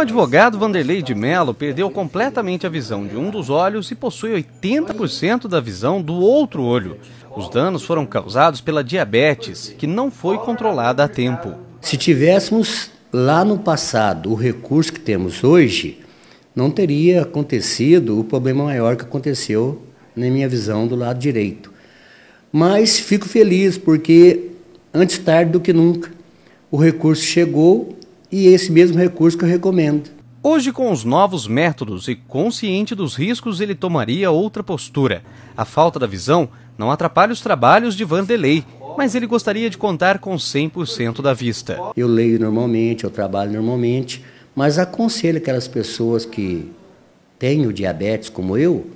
O advogado Vanderlei de Mello perdeu completamente a visão de um dos olhos e possui 80% da visão do outro olho. Os danos foram causados pela diabetes, que não foi controlada a tempo. Se tivéssemos lá no passado o recurso que temos hoje, não teria acontecido o problema maior que aconteceu na minha visão do lado direito. Mas fico feliz porque antes tarde do que nunca o recurso chegou e esse mesmo recurso que eu recomendo. Hoje, com os novos métodos e consciente dos riscos, ele tomaria outra postura. A falta da visão não atrapalha os trabalhos de Vanderlei, mas ele gostaria de contar com 100% da vista. Eu leio normalmente, eu trabalho normalmente, mas aconselho aquelas pessoas que têm o diabetes, como eu,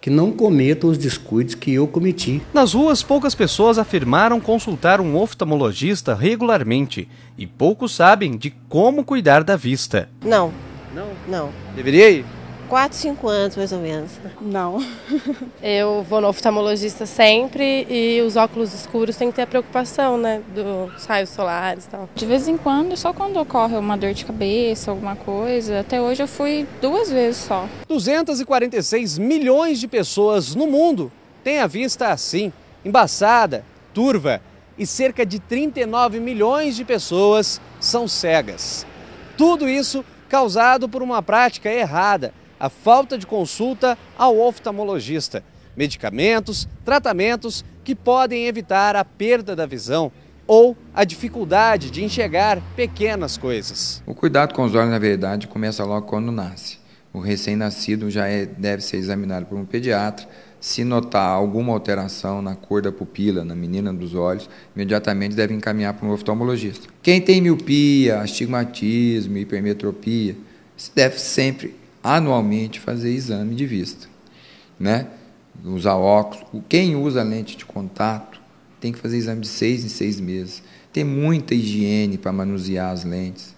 que não cometam os descuidos que eu cometi. Nas ruas, poucas pessoas afirmaram consultar um oftalmologista regularmente e poucos sabem de como cuidar da vista. Não. Não? Não. Deveria ir? 4, 5 anos mais ou menos. Não. eu vou no oftalmologista sempre e os óculos escuros tem que ter a preocupação, né? Dos raios solares e tal. De vez em quando, só quando ocorre uma dor de cabeça, alguma coisa. Até hoje eu fui duas vezes só. 246 milhões de pessoas no mundo têm a vista assim, embaçada, turva. E cerca de 39 milhões de pessoas são cegas. Tudo isso causado por uma prática errada a falta de consulta ao oftalmologista, medicamentos, tratamentos que podem evitar a perda da visão ou a dificuldade de enxergar pequenas coisas. O cuidado com os olhos, na verdade, começa logo quando nasce. O recém-nascido já é, deve ser examinado por um pediatra. Se notar alguma alteração na cor da pupila, na menina dos olhos, imediatamente deve encaminhar para um oftalmologista. Quem tem miopia, astigmatismo, hipermetropia, deve sempre anualmente fazer exame de vista, né? Usar óculos. Quem usa lente de contato tem que fazer exame de seis em seis meses. Tem muita higiene para manusear as lentes.